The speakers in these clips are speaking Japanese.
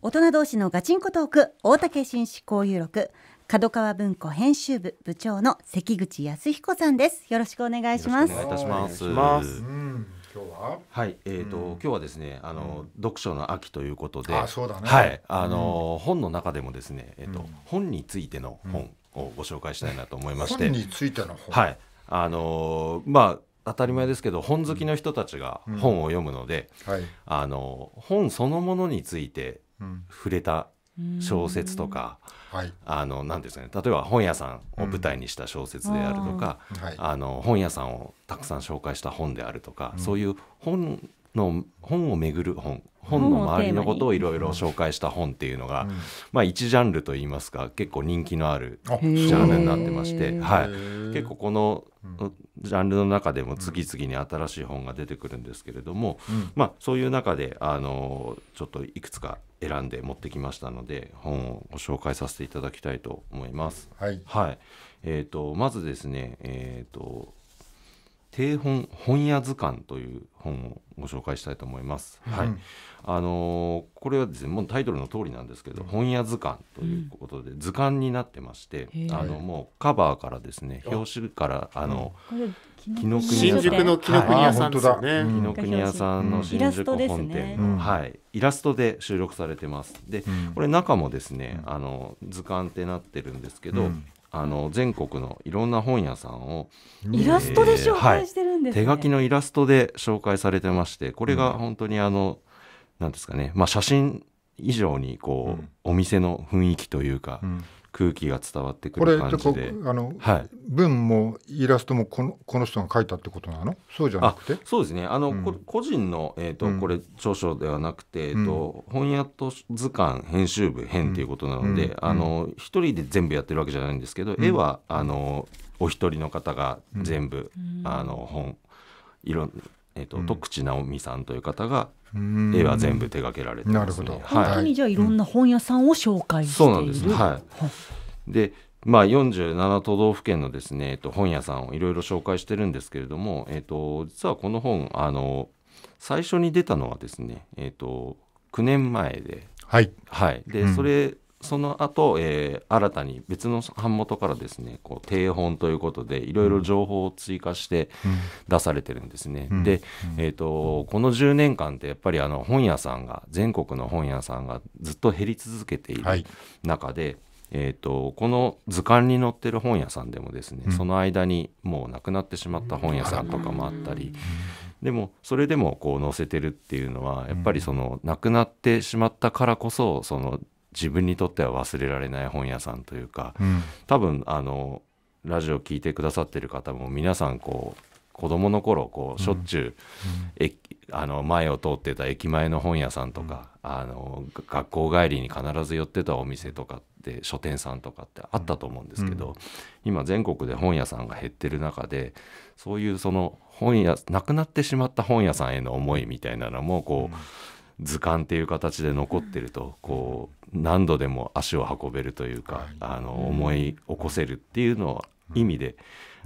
大人同士のガチンコトーク大竹紳士交友録角川文庫編集部部長の関口康彦さんですよろしくお願いしますお願いいたします今日ははい、えーと、うん、今日はですねあの、うん、読書の秋ということで、ね、はいあの、うん、本の中でもですね、えーと本についての本をご紹介したいなと思いまして、本についての本はいあのまあ当たり前ですけど本好きの人たちが本を読むので、はい、あの本そのものについて触れた小説とか、あの何ですかね例えば本屋さんを舞台にした小説であるとか、うん、ああの本屋さんをたくさん紹介した本であるとか、うん、そういう本の本をめぐる本本の周りのことをいろいろ紹介した本っていうのが、まあ一ジャンルといいますか結構人気のあるジャンルになってまして、はい、結構このジャンルの中でも次々に新しい本が出てくるんですけれども、うん、まあそういう中であのちょっといくつか選んで持ってきましたので本をご紹介させていただきたいと思います。はい、はい、えーと、とまずですね、えーと定本本屋図鑑という本をご紹介したいと思います。うん、はい。あのー、これはですね、もうタイトルの通りなんですけど、うん、本屋図鑑ということで、図鑑になってまして、うん、あのもうカバーからですね、表紙からあの。紀ノ国新宿の紀ノ国屋さんですね。紀ノ国屋さんの新宿本店、はい、イラストで収録されてます。で、これ中もですね、あの図鑑ってなってるんですけど、あの全国のいろんな本屋さんをイラストで紹介してるんです、ねはい、手書きのイラストで紹介されてましてこれが本当にあの、うん、なんですかね、まあ、写真以上にこう、うん、お店の雰囲気というか、うん、空気が伝わってくる感じであの、はい、文もイラストもこのこの人が書いたってことなのそうじゃなくてそうですねあの、うん、個人の、えーと、うん、これ著書ではなくて、えーと、うん、本屋と図鑑編集部編っていうことなので、あの一人で全部やってるわけじゃないんですけど、絵はあのお一人の方が全部、あの本いろえーと徳地直美さんという方が絵は全部手掛けられてます、ね、なるほど、はい、本当にじゃあいろんな本屋さんを紹介している、そうなんですね、はい、でまあ、47都道府県のですね、えっと、本屋さんをいろいろ紹介してるんですけれども、えっと、実はこの本あの最初に出たのはですね、えっと、9年前で、はいはい、で、うん、それその後、えー、新たに別の版元からですねこう定本ということでいろいろ情報を追加して出されてるんですね。うん、で、えっと、とこの10年間ってやっぱりあの本屋さんが全国の本屋さんがずっと減り続けている中で、はい、えーと、この図鑑に載ってる本屋さんでもですね、うん、その間にもうなくなってしまった本屋さんとかもあったり、うん、でもそれでもこう載せてるっていうのはやっぱりそのなくなってしまったからこそその自分にとっては忘れられない本屋さんというか、うん、多分あのラジオ聴いてくださってる方も皆さんこう子供の頃こうしょっちゅう、うん、あの前を通ってた駅前の本屋さんとか、うん、あの学校帰りに必ず寄ってたお店とかって書店さんとかってあったと思うんですけど、うん、今全国で本屋さんが減ってる中でそういうその本屋なくなってしまった本屋さんへの思いみたいなのもこう、図鑑っていう形で残ってるとこう何度でも足を運べるというか、あの思い起こせるっていうのを意味で、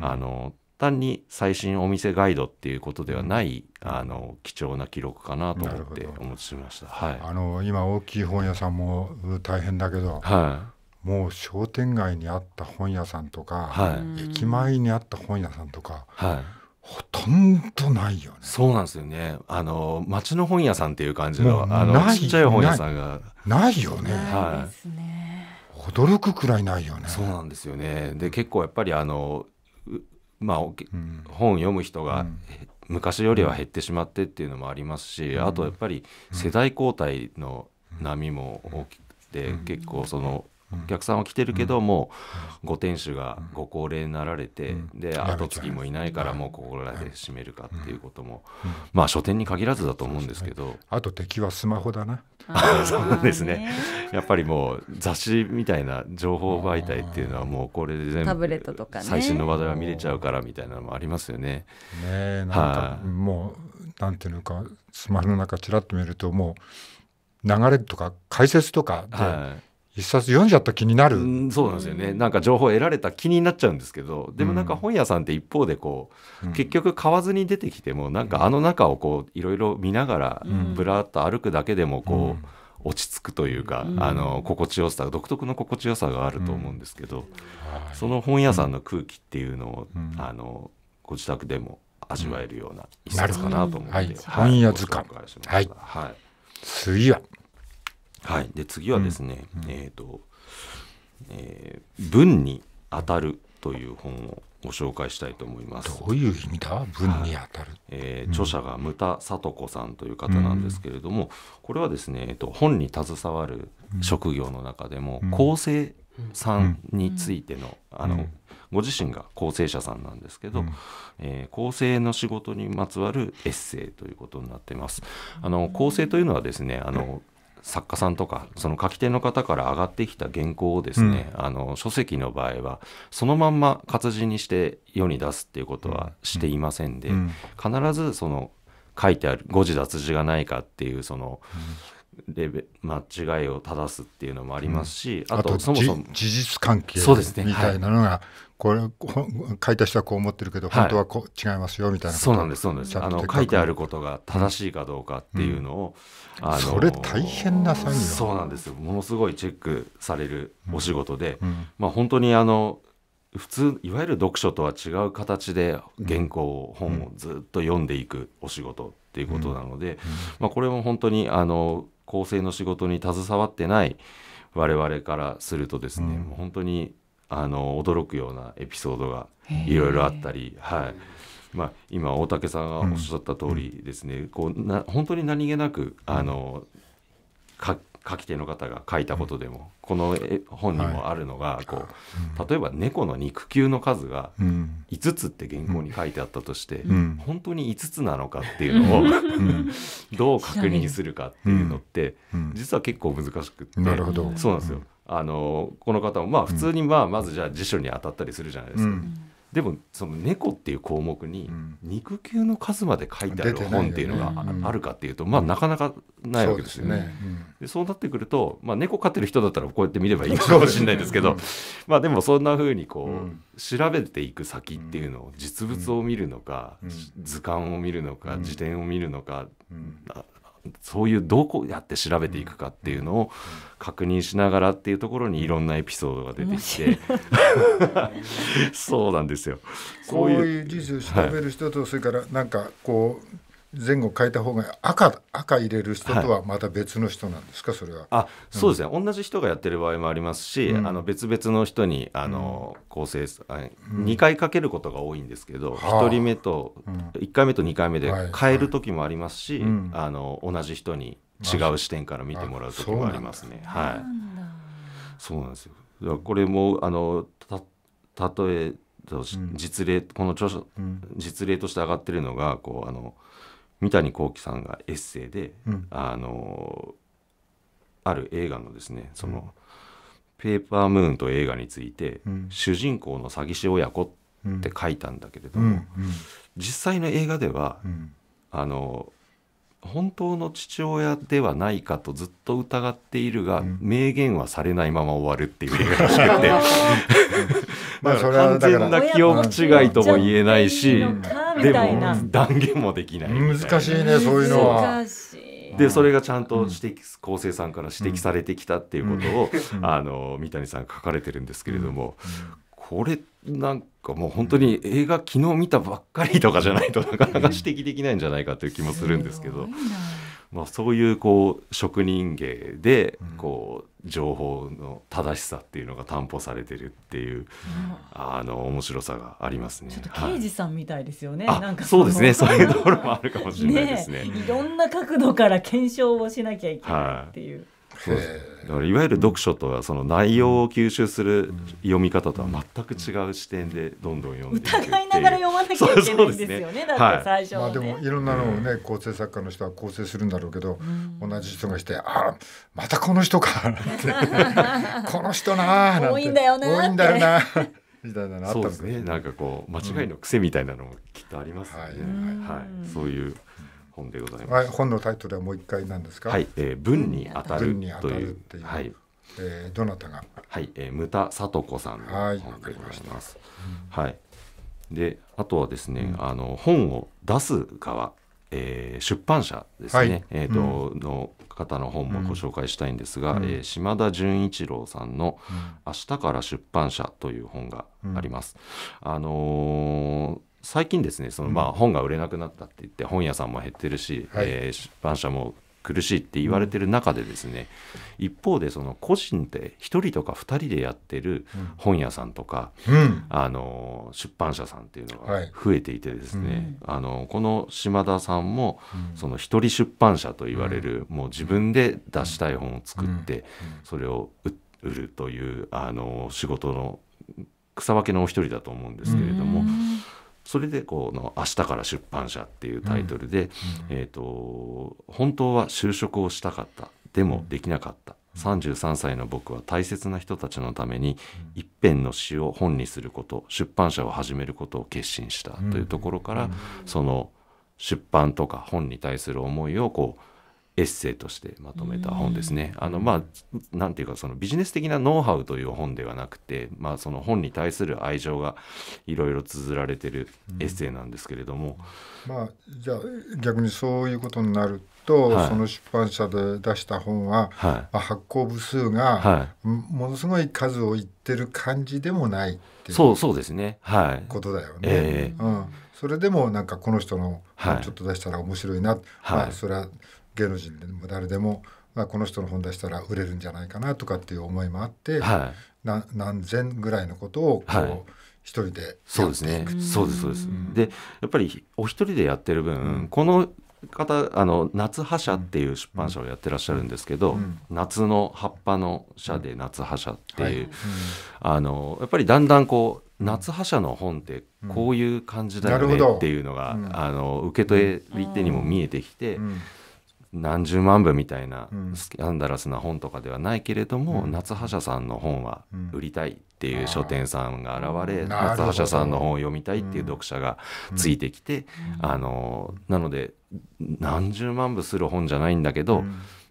あの単に最新お店ガイドっていうことではない、うん、あの貴重な記録かなと思ってお持ちしました、はい、あの今大きい本屋さんも大変だけど、はい、もう商店街にあった本屋さんとか、はい、駅前にあった本屋さんとか、はい、ほとんどないよね。そうなんですよね。あの町の本屋さんっていう感じのあのちっちゃい本屋さんがないよね。はい。驚くくらいないよね。そうなんですよね。で結構やっぱりあのまあ、本読む人が昔よりは減ってしまってっていうのもありますし、あとやっぱり世代交代の波も大きくて、結構そのお客さんは来てるけど、もうご店主がご高齢になられて、で後継ぎもいないからもうここらで閉めるかっていうことも、まあ書店に限らずだと思うんですけどあと敵はスマホだな そうですねやっぱりもう雑誌みたいな情報媒体っていうのはもうこれで全部最新の話題は見れちゃうからみたいなのもありますよね。ねなんかもうなんていうのかスマホの中ちらっと見るともう流れとか解説とかで、はい一冊読んじゃった気になる、うん、そうなんですよねなんか情報得られた気になっちゃうんですけどでもなんか本屋さんって一方でこう、うん、結局買わずに出てきてもなんかあの中をこういろいろ見ながらぶらっと歩くだけでもこう、うん、落ち着くというか、あの心地よさ独特の心地よさがあると思うんですけど、その本屋さんの空気っていうのを、あのご自宅でも味わえるような一冊かなと思って、はい、本屋図鑑、はいはい、次ははい、で次はですね、うん、えっ、ー、と、えー、文に当たるという本をご紹介したいと思います。どういう意味だ文に当たる、はい、えー、著者が牟田聡子さんという方なんですけれども、うん、これはですね、えーと、本に携わる職業の中でも、うん、構成さんについての,、あのご自身が構成者さんなんですけど、うん、えー、構成の仕事にまつわるエッセイということになっています。あの構成というのはですねあの、作家さんとかその書き手の方から上がってきた原稿をですね、うん、あの書籍の場合はそのまんま活字にして世に出すっていうことはしていませんで、うんうん、必ずその書いてある誤字脱字がないかっていうその、うんレベ間違いを正すっていうのもありますし、うん、あとそもそも事実関係みたいなのが、はい、これ書いた人はこう思ってるけど、はい、本当はこう違いますよみたいなそうなんですそうなんですあの書いてあることが正しいかどうかっていうのを、うん、あのそれ大変な作業そうなんですものすごいチェックされるお仕事で、うん、まあ、本当にあの普通いわゆる読書とは違う形で原稿を、本をずっと読んでいくお仕事っていうことなので、まあ、これも本当にあの構成の仕事に携わってない我々からするとですね、うん、もう本当にあの驚くようなエピソードがいろいろあったり、はいまあ、今大竹さんがおっしゃった通りですね、うん、こうな本当に何気なくあの、うん、書き手の方が書いたことでも、この本にもあるのがこう、例えば猫の肉球の数が5つって原稿に書いてあったとして、本当に5つなのかっていうのを、どう確認するかっていうのって、実は結構難しくって、なるほどそうなんですよ。あのこの方もまあ普通にまあまずじゃあ辞書に当たったりするじゃないですか。でもその猫っていう項目に肉球の数まで書いてある本っていうのがあるかっていうと、まあなかなかないわけですよね。でそうなってくると、まあ、猫飼ってる人だったらこうやって見ればいいかもしれないですけど、まあでもそんなふうにこう調べていく先っていうのを実物を見るのか、図鑑を見るのか、辞典を見るのか、そういうどこやって調べていくかっていうのを確認しながらっていうところにいろんなエピソードが出てきて そうなんですよこういう事実を調べる人と、はい、それからなんかこう前後変えた方が赤赤入れる人とはまた別の人なんですか、はい、それはあ、そうですね同じ人がやってる場合もありますし、うん、あの別々の人にあの、うん、構成2回かけることが多いんですけど、うん、人目と、うん、回目と二回目で変える時もありますし、はいはい、あの同じ人に違う視点から見てもらう時もありますね。はい、そうなんですよこれもあのた例え実例この著書、実例として上がってるのがこうあの。三谷幸喜さんがエッセイで、うん、あのある映画のですねその、ペーパームーンと映画について、主人公の詐欺師親子って書いたんだけれども、実際の映画では、あの本当の父親ではないかとずっと疑っているが、うん、明言はされないまま終わるっていう映画らしくてまあそれは完全な記憶違いとも言えないし、でも断言もできない難しいねそういうのは。でそれがちゃんと指摘、うん、構さんから指摘されてきたっていうことを、うん、あの三谷さん書かれてるんですけれども、これなんか。かもう本当に映画昨日見たばっかりとかじゃないとなかなか 指摘できないんじゃないかという気もするんですけど。まあ、そういうこう職人芸でこう情報の正しさっていうのが担保されてるっていう、あの面白さがありますね。ちょっと刑事さんみたいですよね。はい、なんかそうですね。そういうところもあるかもしれないですね。ねいろんな角度から検証をしなきゃいけないっていう。はいそうですだからいわゆる読書とはその内容を吸収する読み方とは全く違う視点でどんどん読んでいく疑いながら読まなきゃいけないんですよね、ね、だって最初、ねはい、まあ、でもいろんなのをね構成作家の人は構成するんだろうけど、うん、同じ人がして「あまたこの人か」なんて「この人な」な多いんだよな多いんだよな。みたいなのあったんですね。なんかこう間違いの癖みたいなのもきっとありますね。うん、はい、はい、そういう本でございます、はい、本のタイトルはもう一回なんですかはい、えー、文に当たるというはいえー、どなたがはい、えー、牟田聡子さんの本でございます、はい、はい、であとはですね、うん、あの本を出す側えー、出版社ですね、はい、えーと、うん、の方の本もご紹介したいんですが、うん、えー、島田純一郎さんの「明日から出版社」という本があります。うん、あのー、最近ですねそのまあ本が売れなくなったって言って本屋さんも減ってるし、えー、出版社も苦しいって言われてる中でですね、うん、一方でその個人で1人とか2人でやってる本屋さんとか、うん、あの出版社さんっていうのが増えていてですね、はいうん、あのこの島田さんもその一人出版社と言われる、もう自分で出したい本を作って、それを売るというあの仕事の草分けのお一人だと思うんですけれども。それでこの「明日から出版社」っていうタイトルで、えーと、本当は就職をしたかったでもできなかった。33歳の僕は大切な人たちのために一編の詩を本にすること出版社を始めることを決心したというところから、その出版とか本に対する思いをこうエッセイとしてまとめた本ですね。あのまあなんていうかそのビジネス的なノウハウという本ではなくて、まあ、その本に対する愛情がいろいろ綴られてるエッセイなんですけれども。まあ、じゃあ逆にそういうことになると、はい、その出版社で出した本は、はいまあ、発行部数が、はい、ものすごい数を言ってる感じでもないっていうそうそうですね、はい、ことだよね。えー、うん、それでもなんかこの人のちょっと出したら面白いな、はい、まあ、それは芸能人でも誰でも、まあ、この人の本出したら売れるんじゃないかなとかっていう思いもあって、はい、な何千ぐらいのことをこう、はい一人でそうですねそうですそうです、でやっぱりお一人でやってる分、うん、この方あの夏覇社っていう出版社をやってらっしゃるんですけど、うん、夏の葉っぱの社で夏覇社っていう、あのやっぱりだんだんこう夏覇社の本ってこういう感じだよねっていうのが、あの受け取り手にも見えてきて、何十万部みたいなスキャンダラスな本とかではないけれども、うん、夏葉社さんの本は売りたいっていう書店さんが現れ、うん、夏葉社さんの本を読みたいっていう読者がついてきて、うん、あのなので何十万部する本じゃないんだけど、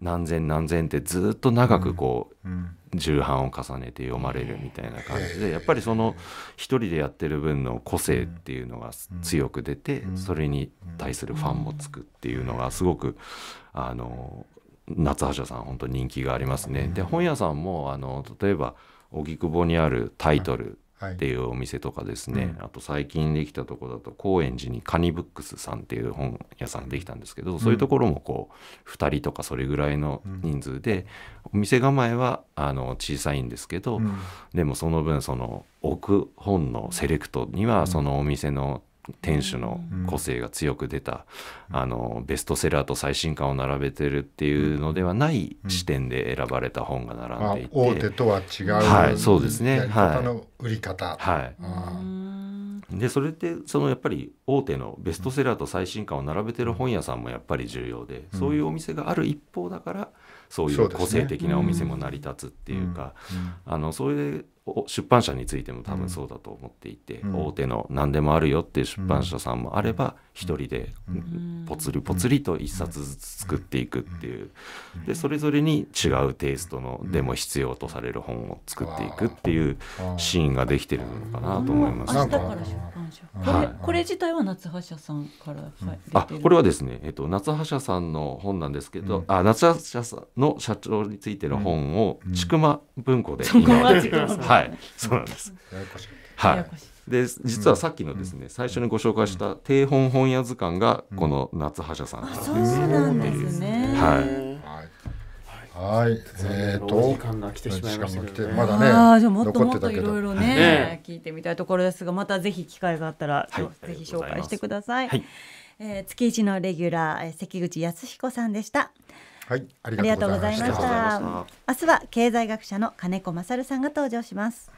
何千何千ってずっと長くこう、重版を重ねて読まれるみたいな感じでやっぱりその一人でやってる分の個性っていうのが強く出てそれに対するファンもつくっていうのがすごくあの夏橋さん本当人気がありますね。で本屋さんもあの例えば荻窪にあるタイトルっていうお店とかですね、はいうん、あと最近できたとこだと高円寺にカニブックスさんっていう本屋さんできたんですけど、うん、そういうところもこう2人とかそれぐらいの人数で、うん、お店構えはあの小さいんですけど、でもその分その置く本のセレクトにはそのお店の店主の個性が強く出た、うん、あのベストセラーと最新刊を並べてるっていうのではない視点で選ばれた本が並んでいて、大手とは違う、はい、そうですね、はい、売り方、はい、でそれってそのやっぱり大手のベストセラーと最新刊を並べてる本屋さんもやっぱり重要で、うん、そういうお店がある一方だからそういう個性的なお店も成り立つっていうかそう、あのそういう出版社についても多分そうだと思っていて、うん、大手の何でもあるよっていう出版社さんもあれば一人でぽつりぽつりと一冊ずつ作っていくっていうでそれぞれに違うテイストのでも必要とされる本を作っていくっていうシーンができてるのかなと思います。はこれ自体はは夏葉社さんから、はい、あこれはですね、えっと、夏葉社さんの本なんですけど、うん、あ夏葉社さんの社長についての本をちく文庫で今、うんうん、はいそうなんです。はいで実はさっきのですね、最初にご紹介した「定本本屋図鑑」がこの夏葉社さんなんです。そうなんですね、はいはい、えっ、ー、と、時間が来てしまいましたけど、ね、まだね、あじゃもっともっといろいろね、ね、聞いてみたいところですが、またぜひ機会があったら、はい、ぜひ紹介してください。はい、えー、月一のレギュラー関口康彦さんでした。はい、ありがとうございました。明日は経済学者の金子勝さんが登場します。